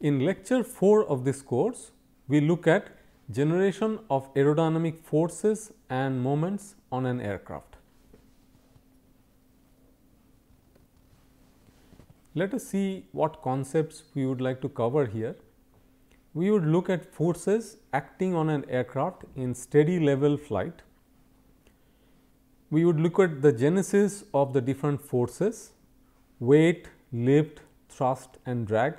In lecture 4 of this course, we look at generation of aerodynamic forces and moments on an aircraft. Let us see what concepts we would like to cover here. We would look at forces acting on an aircraft in steady level flight. We would look at the genesis of the different forces weight, lift, thrust and drag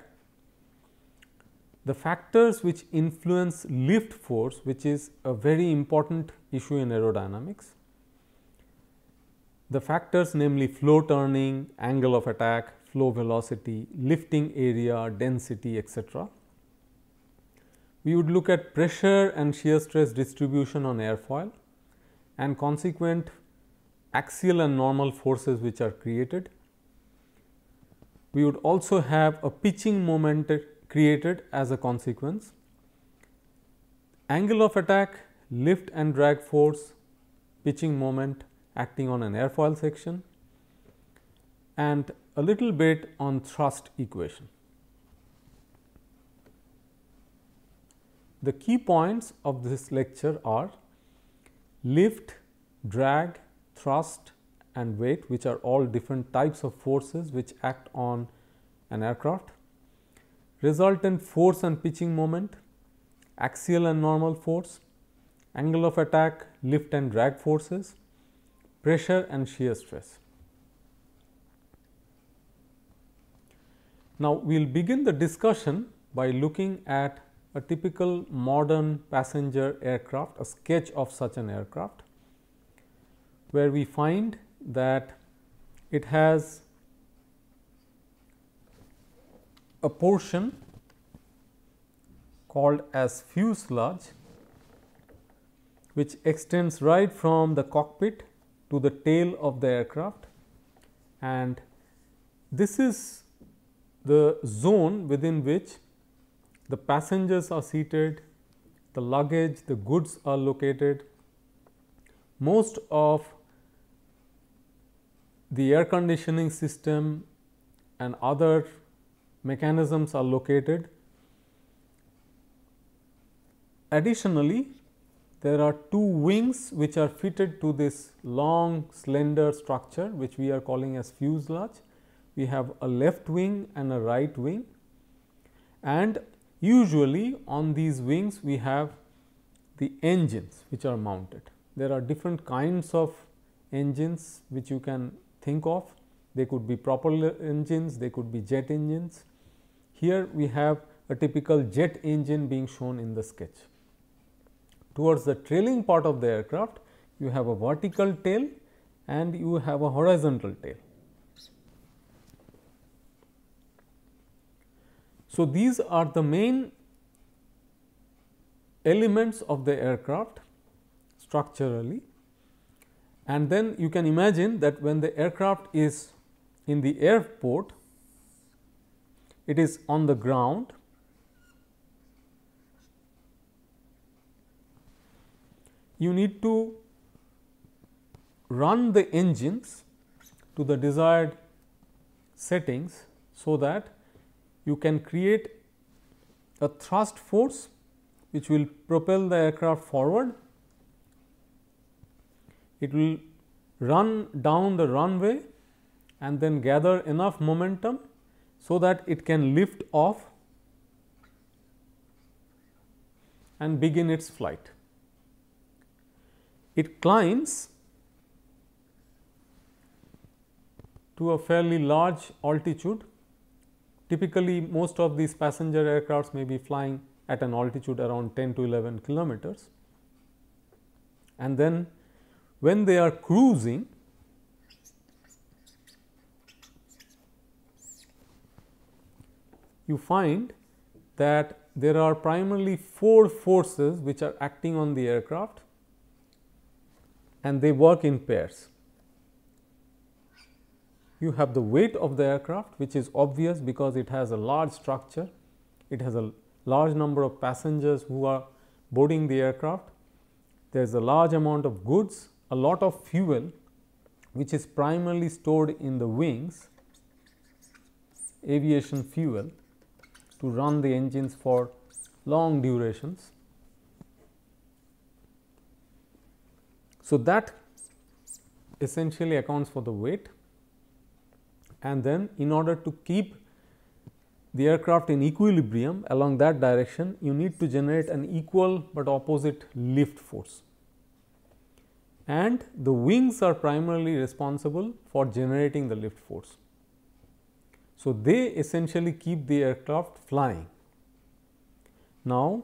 the factors which influence lift force which is a very important issue in aerodynamics. The factors namely flow turning, angle of attack, flow velocity, lifting area, density etc. We would look at pressure and shear stress distribution on airfoil and consequent axial and normal forces which are created. We would also have a pitching moment created as a consequence. Angle of attack, lift and drag force, pitching moment acting on an airfoil section and a little bit on thrust equation. The key points of this lecture are lift, drag, thrust and weight which are all different types of forces which act on an aircraft resultant force and pitching moment, axial and normal force, angle of attack, lift and drag forces, pressure and shear stress. Now, we will begin the discussion by looking at a typical modern passenger aircraft, a sketch of such an aircraft, where we find that it has a portion called as fuselage which extends right from the cockpit to the tail of the aircraft and this is the zone within which the passengers are seated, the luggage, the goods are located. Most of the air conditioning system and other mechanisms are located. Additionally, there are two wings which are fitted to this long slender structure which we are calling as fuselage. We have a left wing and a right wing and usually on these wings we have the engines which are mounted. There are different kinds of engines which you can think of. They could be propeller engines, they could be jet engines here we have a typical jet engine being shown in the sketch. Towards the trailing part of the aircraft, you have a vertical tail and you have a horizontal tail. So, these are the main elements of the aircraft structurally and then you can imagine that when the aircraft is in the airport it is on the ground you need to run the engines to the desired settings so that you can create a thrust force which will propel the aircraft forward. It will run down the runway and then gather enough momentum so that it can lift off and begin its flight. It climbs to a fairly large altitude. Typically, most of these passenger aircrafts may be flying at an altitude around 10 to 11 kilometers. And then, when they are cruising, you find that there are primarily four forces which are acting on the aircraft and they work in pairs. You have the weight of the aircraft which is obvious because it has a large structure, it has a large number of passengers who are boarding the aircraft. There is a large amount of goods, a lot of fuel which is primarily stored in the wings, aviation fuel to run the engines for long durations. So, that essentially accounts for the weight and then in order to keep the aircraft in equilibrium along that direction you need to generate an equal but opposite lift force. And the wings are primarily responsible for generating the lift force. So, they essentially keep the aircraft flying. Now,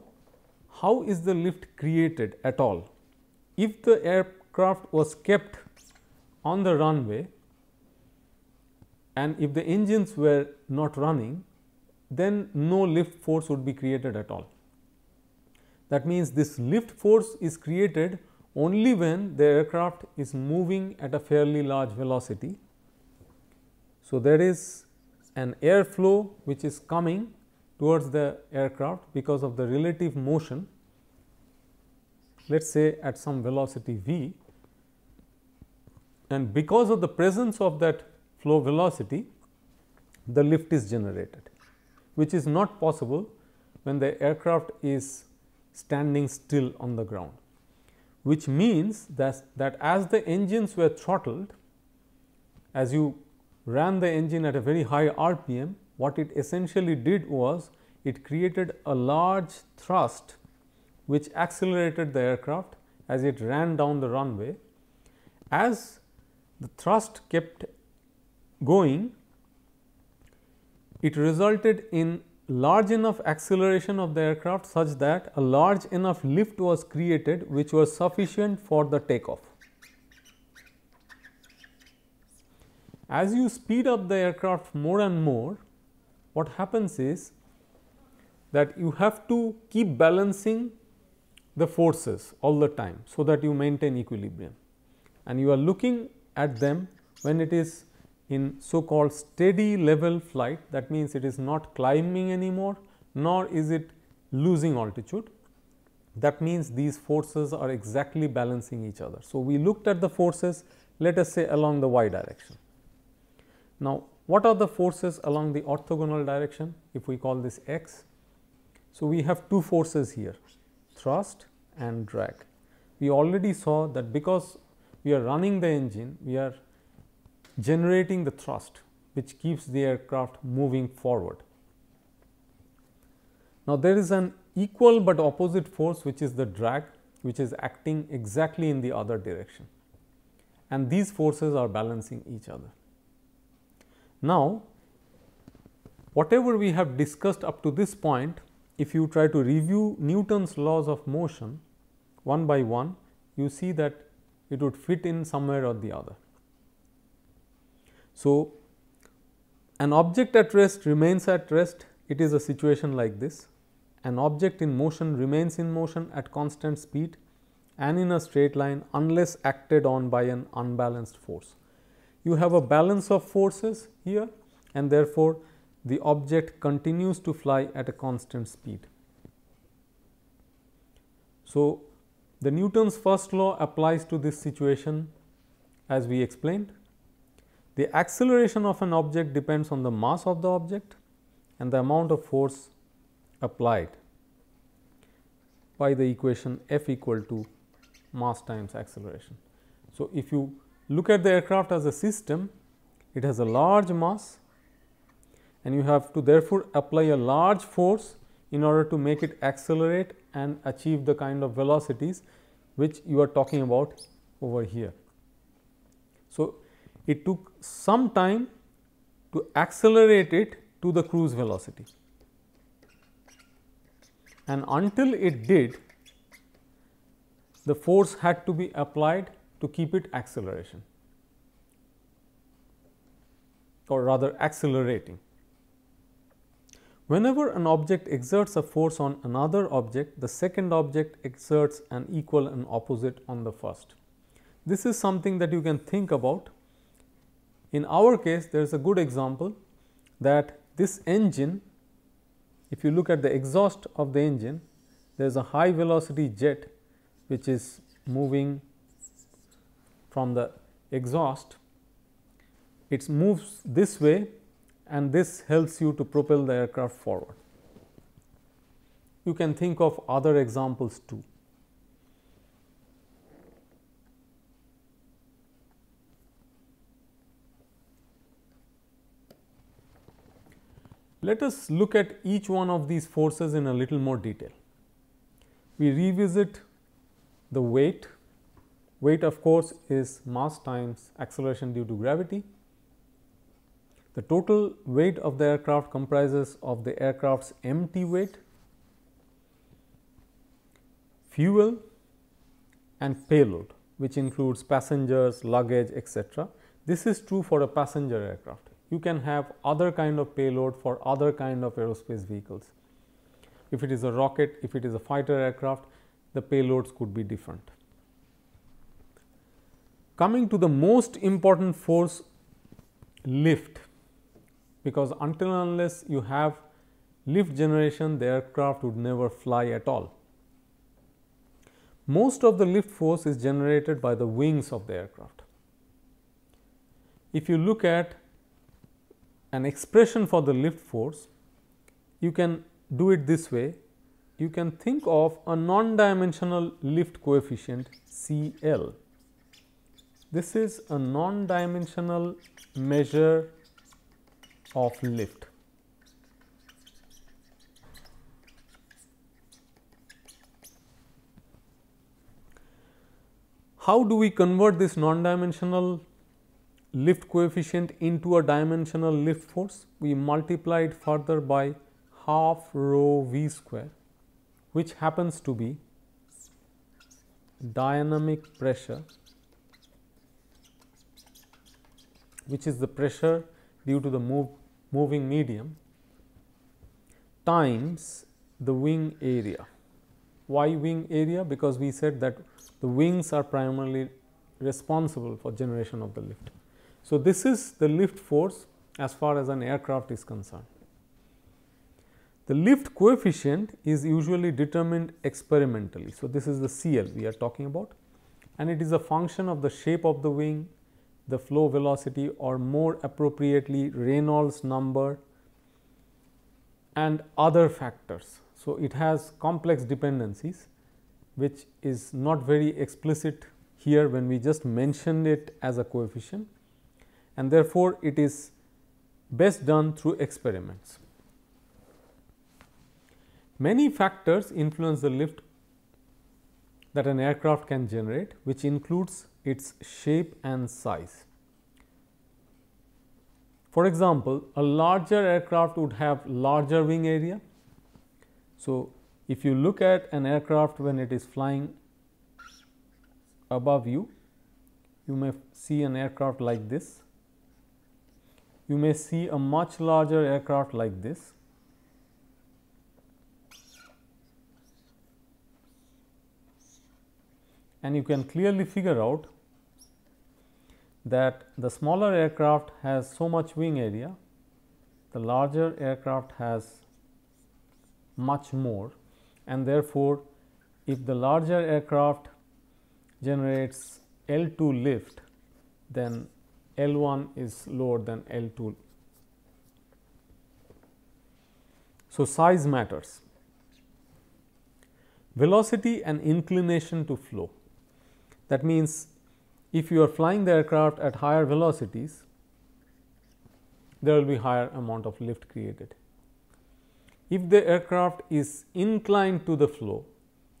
how is the lift created at all? If the aircraft was kept on the runway and if the engines were not running, then no lift force would be created at all. That means, this lift force is created only when the aircraft is moving at a fairly large velocity. So, there is an airflow which is coming towards the aircraft because of the relative motion let us say at some velocity v and because of the presence of that flow velocity the lift is generated which is not possible when the aircraft is standing still on the ground which means that, that as the engines were throttled as you ran the engine at a very high RPM, what it essentially did was it created a large thrust which accelerated the aircraft as it ran down the runway. As the thrust kept going, it resulted in large enough acceleration of the aircraft such that a large enough lift was created which was sufficient for the takeoff. As you speed up the aircraft more and more, what happens is that you have to keep balancing the forces all the time, so that you maintain equilibrium and you are looking at them when it is in so called steady level flight that means it is not climbing anymore nor is it losing altitude that means these forces are exactly balancing each other. So, we looked at the forces let us say along the y direction. Now, what are the forces along the orthogonal direction if we call this x? So, we have two forces here thrust and drag. We already saw that because we are running the engine, we are generating the thrust which keeps the aircraft moving forward. Now, there is an equal but opposite force which is the drag which is acting exactly in the other direction and these forces are balancing each other. Now, whatever we have discussed up to this point, if you try to review Newton's laws of motion one by one, you see that it would fit in somewhere or the other. So, an object at rest remains at rest, it is a situation like this. An object in motion remains in motion at constant speed and in a straight line unless acted on by an unbalanced force you have a balance of forces here and therefore, the object continues to fly at a constant speed. So, the Newton's first law applies to this situation as we explained. The acceleration of an object depends on the mass of the object and the amount of force applied by the equation F equal to mass times acceleration. So, if you look at the aircraft as a system, it has a large mass and you have to therefore apply a large force in order to make it accelerate and achieve the kind of velocities which you are talking about over here. So, it took some time to accelerate it to the cruise velocity and until it did the force had to be applied to keep it acceleration or rather accelerating. Whenever an object exerts a force on another object, the second object exerts an equal and opposite on the first. This is something that you can think about. In our case, there is a good example that this engine, if you look at the exhaust of the engine, there is a high velocity jet which is moving from the exhaust, it moves this way and this helps you to propel the aircraft forward. You can think of other examples too. Let us look at each one of these forces in a little more detail. We revisit the weight, Weight of course, is mass times acceleration due to gravity. The total weight of the aircraft comprises of the aircraft's empty weight, fuel and payload which includes passengers, luggage etc. This is true for a passenger aircraft. You can have other kind of payload for other kind of aerospace vehicles. If it is a rocket, if it is a fighter aircraft, the payloads could be different. Coming to the most important force lift, because until and unless you have lift generation the aircraft would never fly at all. Most of the lift force is generated by the wings of the aircraft. If you look at an expression for the lift force, you can do it this way. You can think of a non-dimensional lift coefficient C L this is a non-dimensional measure of lift. How do we convert this non-dimensional lift coefficient into a dimensional lift force? We multiply it further by half rho v square, which happens to be dynamic pressure which is the pressure due to the move, moving medium times the wing area. Why wing area? Because we said that the wings are primarily responsible for generation of the lift. So, this is the lift force as far as an aircraft is concerned. The lift coefficient is usually determined experimentally. So, this is the CL we are talking about and it is a function of the shape of the wing, the flow velocity or more appropriately Reynolds number and other factors. So, it has complex dependencies which is not very explicit here when we just mentioned it as a coefficient and therefore, it is best done through experiments. Many factors influence the lift that an aircraft can generate which includes its shape and size. For example, a larger aircraft would have larger wing area. So, if you look at an aircraft when it is flying above you, you may see an aircraft like this. You may see a much larger aircraft like this. And you can clearly figure out that the smaller aircraft has so much wing area, the larger aircraft has much more and therefore, if the larger aircraft generates L 2 lift, then L 1 is lower than L 2. So, size matters. Velocity and inclination to flow. That means, if you are flying the aircraft at higher velocities, there will be higher amount of lift created. If the aircraft is inclined to the flow,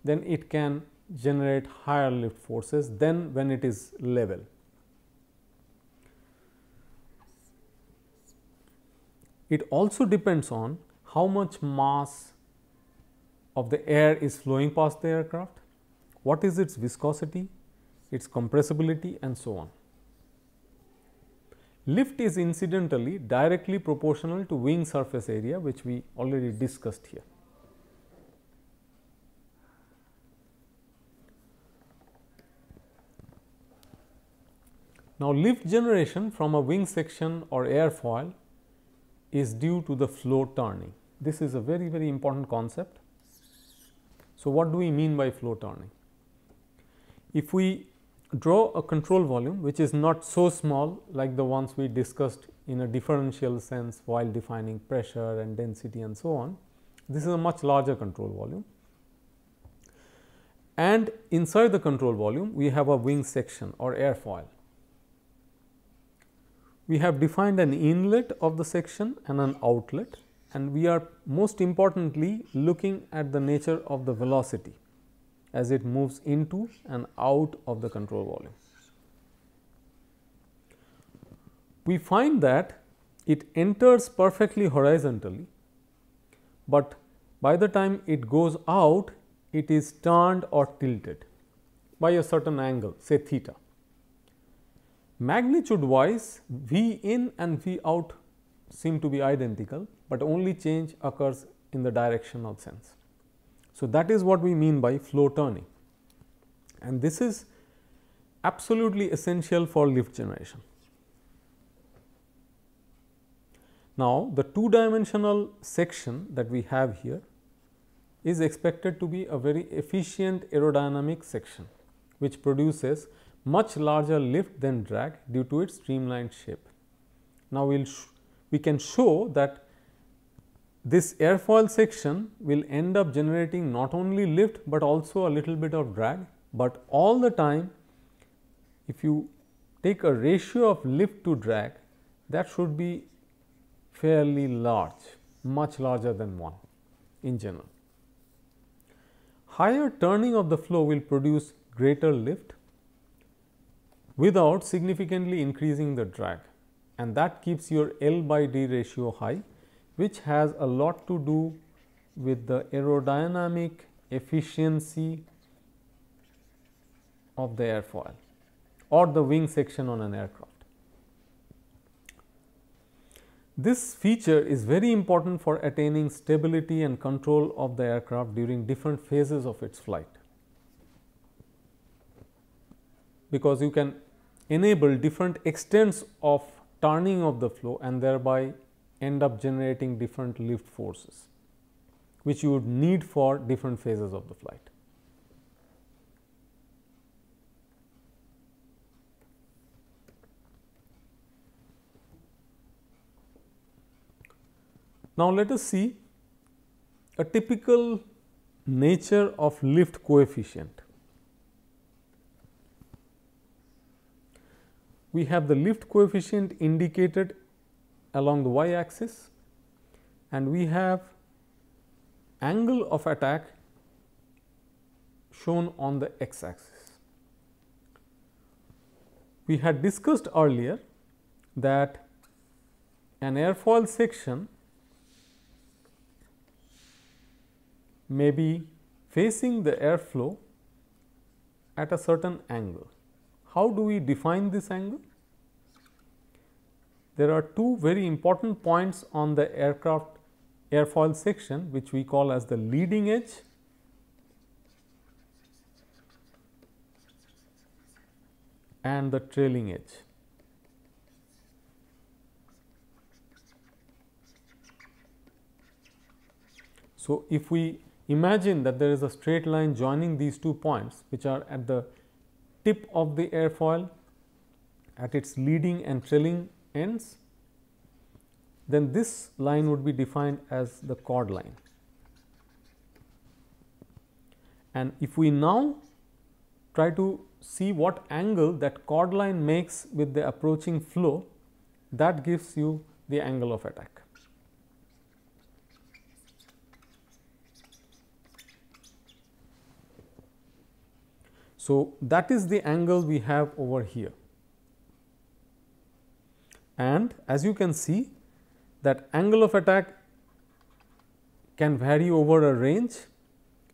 then it can generate higher lift forces than when it is level. It also depends on how much mass of the air is flowing past the aircraft, what is its viscosity, its compressibility and so on. Lift is incidentally directly proportional to wing surface area which we already discussed here. Now, lift generation from a wing section or airfoil is due to the flow turning. This is a very very important concept. So, what do we mean by flow turning? If we draw a control volume which is not so small like the ones we discussed in a differential sense while defining pressure and density and so on. This is a much larger control volume and inside the control volume we have a wing section or airfoil. We have defined an inlet of the section and an outlet and we are most importantly looking at the nature of the velocity as it moves into and out of the control volume. We find that it enters perfectly horizontally, but by the time it goes out, it is turned or tilted by a certain angle say theta. Magnitude wise V in and V out seem to be identical, but only change occurs in the direction of sense. So, that is what we mean by flow turning and this is absolutely essential for lift generation. Now, the two dimensional section that we have here is expected to be a very efficient aerodynamic section, which produces much larger lift than drag due to its streamlined shape. Now, we will we can show that this airfoil section will end up generating not only lift, but also a little bit of drag, but all the time if you take a ratio of lift to drag that should be fairly large, much larger than 1 in general. Higher turning of the flow will produce greater lift without significantly increasing the drag and that keeps your L by D ratio high which has a lot to do with the aerodynamic efficiency of the airfoil or the wing section on an aircraft. This feature is very important for attaining stability and control of the aircraft during different phases of its flight, because you can enable different extents of turning of the flow and thereby end up generating different lift forces, which you would need for different phases of the flight. Now, let us see a typical nature of lift coefficient. We have the lift coefficient indicated along the y axis and we have angle of attack shown on the x axis. We had discussed earlier that an airfoil section may be facing the airflow at a certain angle. How do we define this angle? there are two very important points on the aircraft airfoil section which we call as the leading edge and the trailing edge. So, if we imagine that there is a straight line joining these two points which are at the tip of the airfoil at its leading and trailing ends, then this line would be defined as the chord line. And if we now try to see what angle that chord line makes with the approaching flow, that gives you the angle of attack. So, that is the angle we have over here and as you can see that angle of attack can vary over a range.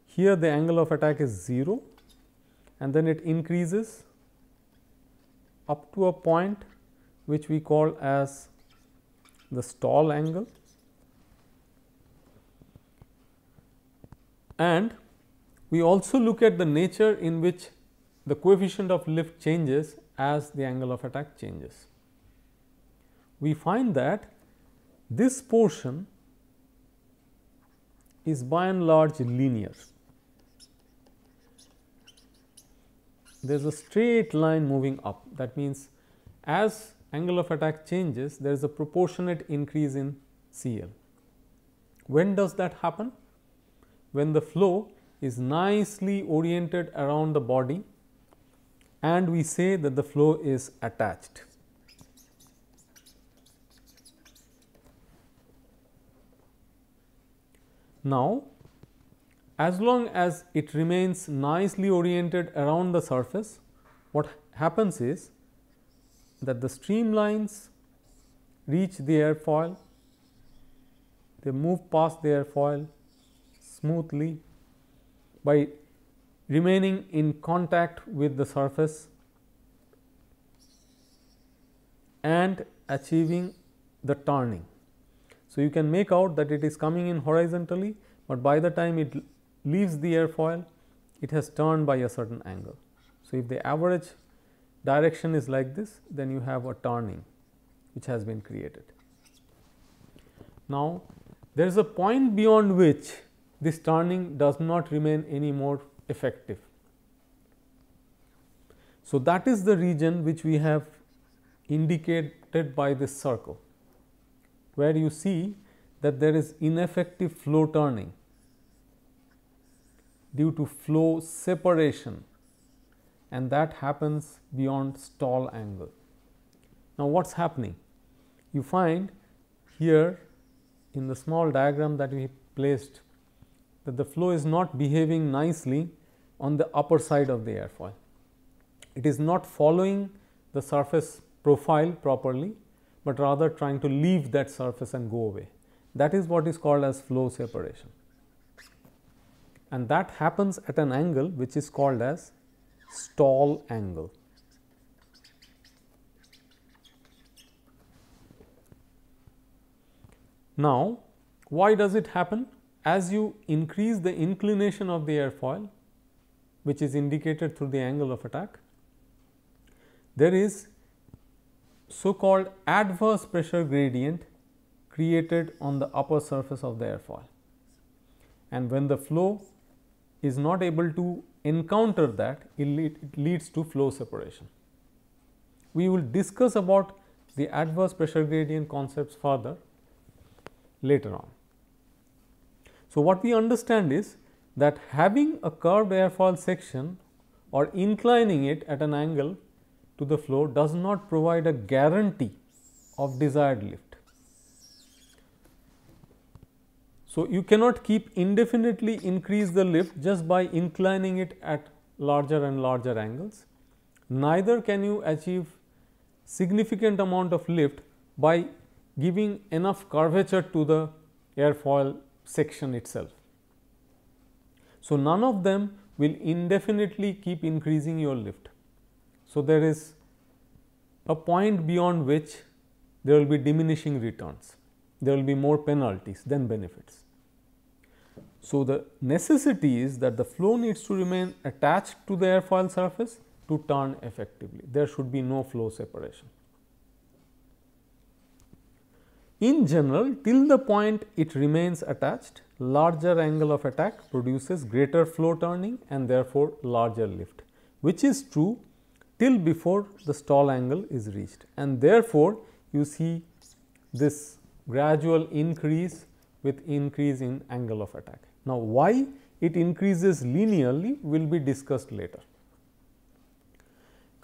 Here the angle of attack is 0 and then it increases up to a point which we call as the stall angle. And we also look at the nature in which the coefficient of lift changes as the angle of attack changes we find that this portion is by and large linear. There is a straight line moving up that means, as angle of attack changes there is a proportionate increase in CL. When does that happen? When the flow is nicely oriented around the body and we say that the flow is attached. Now, as long as it remains nicely oriented around the surface, what happens is that the streamlines reach the airfoil, they move past the airfoil smoothly by remaining in contact with the surface and achieving the turning. So, you can make out that it is coming in horizontally, but by the time it leaves the airfoil, it has turned by a certain angle. So, if the average direction is like this, then you have a turning which has been created. Now, there is a point beyond which this turning does not remain any more effective. So, that is the region which we have indicated by this circle where you see that there is ineffective flow turning due to flow separation and that happens beyond stall angle. Now, what is happening? You find here in the small diagram that we placed that the flow is not behaving nicely on the upper side of the airfoil. It is not following the surface profile properly but rather trying to leave that surface and go away. That is what is called as flow separation. And that happens at an angle which is called as stall angle. Now, why does it happen? As you increase the inclination of the airfoil, which is indicated through the angle of attack, there is so called adverse pressure gradient created on the upper surface of the airfoil. And when the flow is not able to encounter that, it, lead, it leads to flow separation. We will discuss about the adverse pressure gradient concepts further later on. So, what we understand is that having a curved airfoil section or inclining it at an angle to the flow does not provide a guarantee of desired lift. So, you cannot keep indefinitely increase the lift just by inclining it at larger and larger angles. Neither can you achieve significant amount of lift by giving enough curvature to the airfoil section itself. So, none of them will indefinitely keep increasing your lift. So, there is a point beyond which there will be diminishing returns, there will be more penalties than benefits. So, the necessity is that the flow needs to remain attached to the airfoil surface to turn effectively. There should be no flow separation. In general, till the point it remains attached, larger angle of attack produces greater flow turning and therefore, larger lift, which is true till before the stall angle is reached and therefore, you see this gradual increase with increase in angle of attack. Now, why it increases linearly will be discussed later.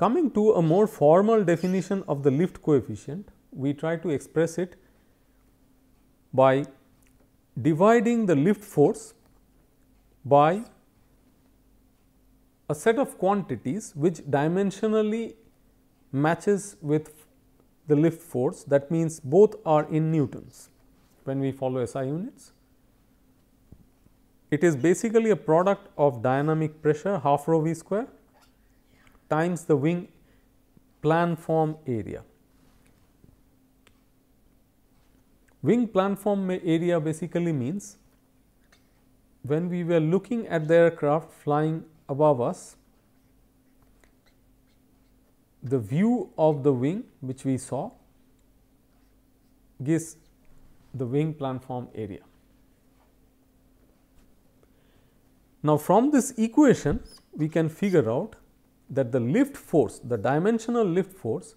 Coming to a more formal definition of the lift coefficient, we try to express it by dividing the lift force by a set of quantities which dimensionally matches with the lift force that means both are in newtons when we follow SI units. It is basically a product of dynamic pressure half rho v square times the wing planform area. Wing planform area basically means when we were looking at the aircraft flying above us the view of the wing which we saw gives the wing planform area. Now, from this equation we can figure out that the lift force the dimensional lift force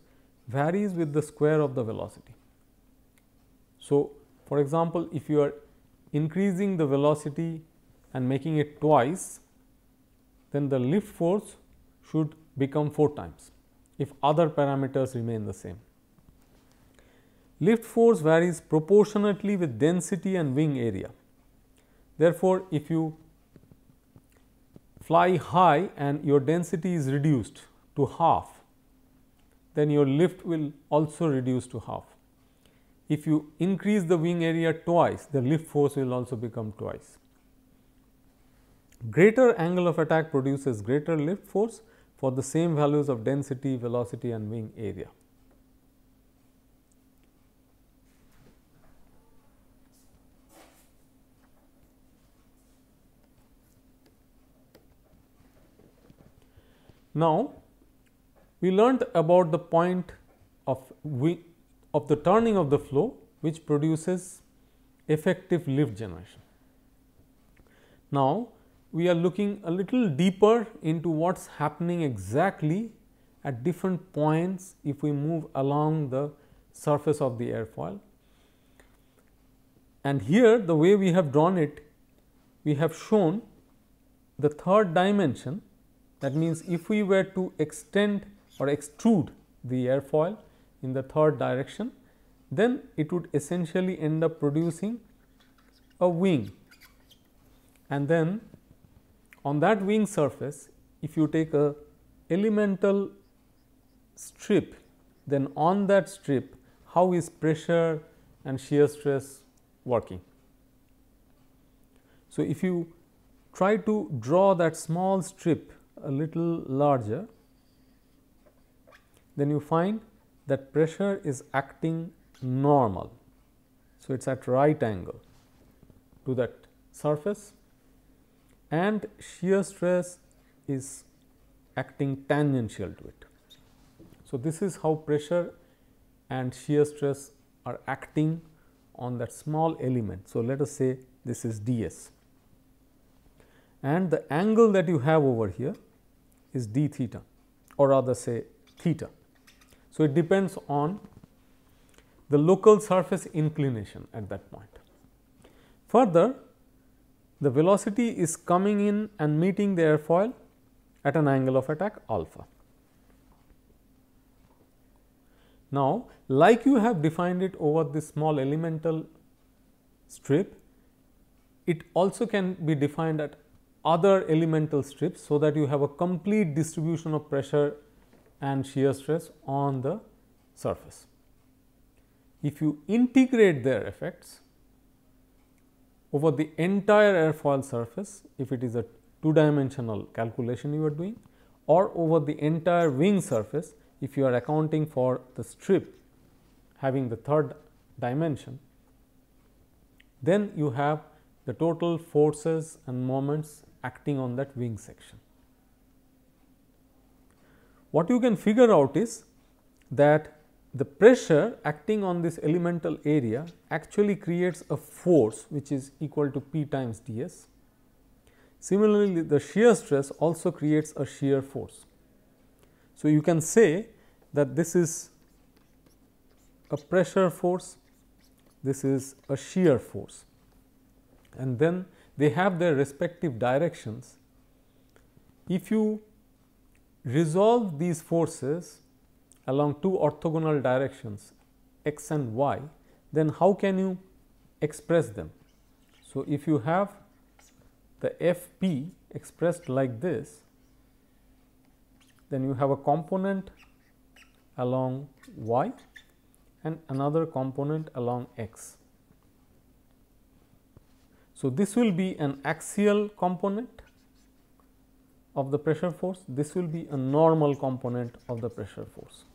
varies with the square of the velocity. So, for example, if you are increasing the velocity and making it twice then the lift force should become 4 times if other parameters remain the same. Lift force varies proportionately with density and wing area. Therefore, if you fly high and your density is reduced to half, then your lift will also reduce to half. If you increase the wing area twice, the lift force will also become twice. Greater angle of attack produces greater lift force for the same values of density, velocity and wing area. Now, we learnt about the point of, of the turning of the flow which produces effective lift generation. Now, we are looking a little deeper into what is happening exactly at different points if we move along the surface of the airfoil. And here the way we have drawn it, we have shown the third dimension that means, if we were to extend or extrude the airfoil in the third direction, then it would essentially end up producing a wing and then on that wing surface, if you take a elemental strip, then on that strip how is pressure and shear stress working. So, if you try to draw that small strip a little larger, then you find that pressure is acting normal. So, it is at right angle to that surface and shear stress is acting tangential to it. So, this is how pressure and shear stress are acting on that small element. So, let us say this is d s and the angle that you have over here is d theta or rather say theta. So, it depends on the local surface inclination at that point. Further the velocity is coming in and meeting the airfoil at an angle of attack alpha. Now, like you have defined it over this small elemental strip, it also can be defined at other elemental strips. So, that you have a complete distribution of pressure and shear stress on the surface. If you integrate their effects, over the entire airfoil surface if it is a two dimensional calculation you are doing or over the entire wing surface if you are accounting for the strip having the third dimension. Then you have the total forces and moments acting on that wing section. What you can figure out is that the pressure acting on this elemental area actually creates a force which is equal to P times dS. Similarly, the shear stress also creates a shear force. So, you can say that this is a pressure force, this is a shear force and then they have their respective directions. If you resolve these forces along two orthogonal directions x and y, then how can you express them? So, if you have the f p expressed like this, then you have a component along y and another component along x. So, this will be an axial component of the pressure force, this will be a normal component of the pressure force.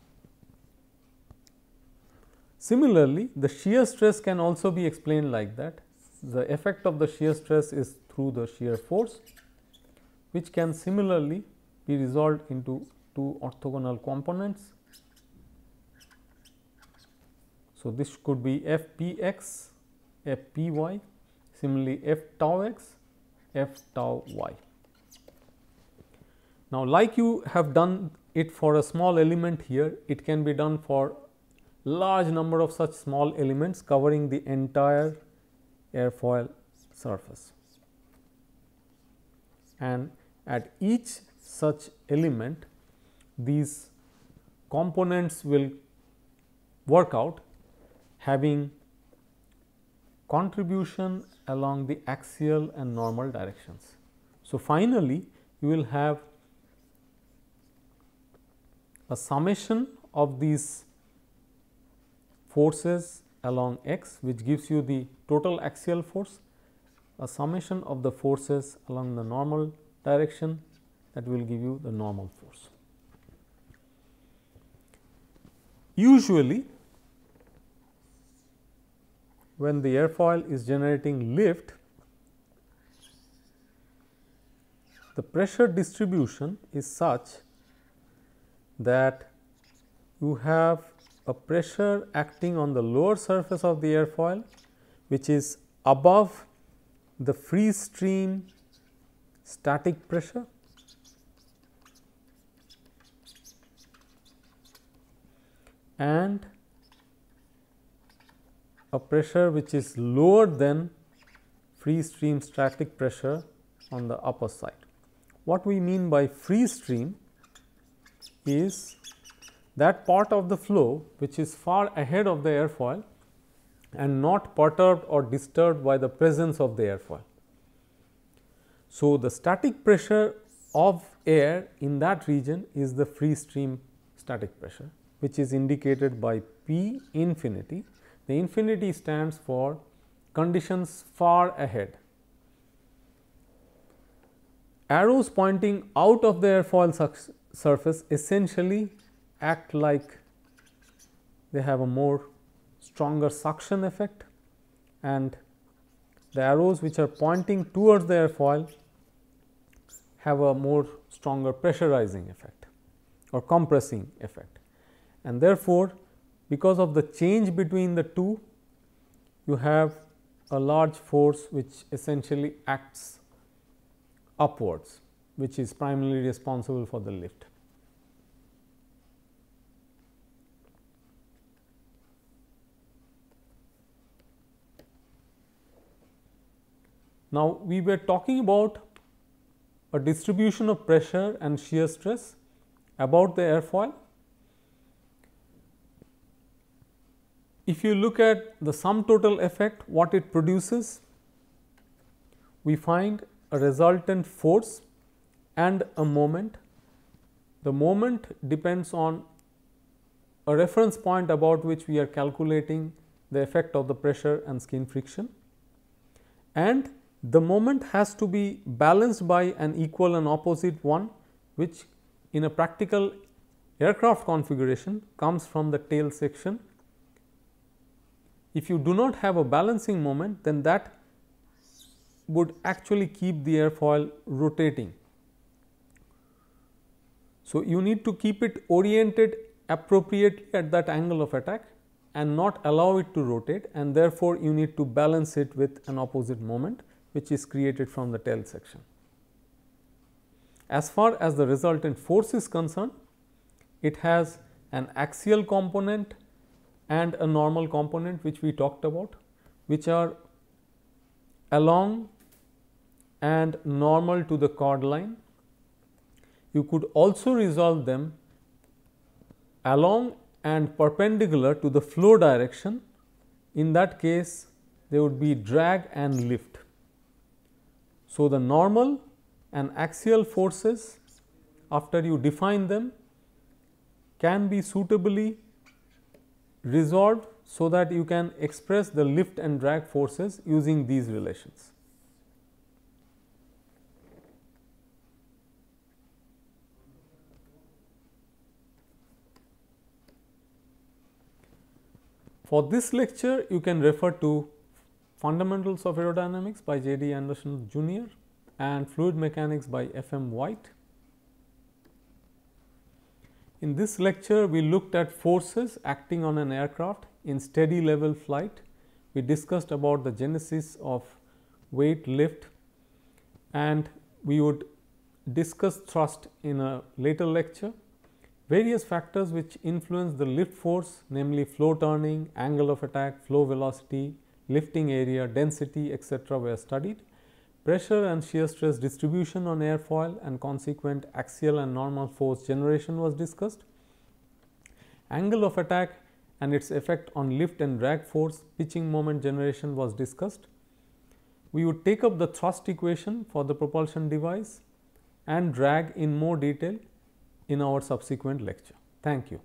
Similarly, the shear stress can also be explained like that. The effect of the shear stress is through the shear force, which can similarly be resolved into two orthogonal components. So, this could be f p x, f p y, similarly f tau x, f tau y. Now, like you have done it for a small element here, it can be done for large number of such small elements covering the entire airfoil surface. And at each such element, these components will work out having contribution along the axial and normal directions. So, finally, you will have a summation of these forces along x which gives you the total axial force, a summation of the forces along the normal direction that will give you the normal force. Usually, when the airfoil is generating lift, the pressure distribution is such that you have a pressure acting on the lower surface of the airfoil which is above the free stream static pressure and a pressure which is lower than free stream static pressure on the upper side. What we mean by free stream is that part of the flow which is far ahead of the airfoil and not perturbed or disturbed by the presence of the airfoil. So, the static pressure of air in that region is the free stream static pressure which is indicated by P infinity. The infinity stands for conditions far ahead. Arrows pointing out of the airfoil surface essentially act like they have a more stronger suction effect and the arrows which are pointing towards the airfoil have a more stronger pressurizing effect or compressing effect. And therefore, because of the change between the two, you have a large force which essentially acts upwards, which is primarily responsible for the lift. Now, we were talking about a distribution of pressure and shear stress about the airfoil. If you look at the sum total effect what it produces, we find a resultant force and a moment. The moment depends on a reference point about which we are calculating the effect of the pressure and skin friction and the moment has to be balanced by an equal and opposite one which in a practical aircraft configuration comes from the tail section. If you do not have a balancing moment then that would actually keep the airfoil rotating. So, you need to keep it oriented appropriately at that angle of attack and not allow it to rotate and therefore, you need to balance it with an opposite moment which is created from the tail section. As far as the resultant force is concerned, it has an axial component and a normal component which we talked about, which are along and normal to the chord line. You could also resolve them along and perpendicular to the flow direction. In that case, there would be drag and lift. So, the normal and axial forces after you define them can be suitably resolved so that you can express the lift and drag forces using these relations. For this lecture, you can refer to Fundamentals of Aerodynamics by J. D. Anderson Jr. and Fluid Mechanics by F. M. White. In this lecture, we looked at forces acting on an aircraft in steady level flight. We discussed about the genesis of weight lift and we would discuss thrust in a later lecture. Various factors which influence the lift force namely flow turning, angle of attack, flow velocity, lifting area, density etc. were studied. Pressure and shear stress distribution on airfoil and consequent axial and normal force generation was discussed. Angle of attack and its effect on lift and drag force pitching moment generation was discussed. We would take up the thrust equation for the propulsion device and drag in more detail in our subsequent lecture. Thank you.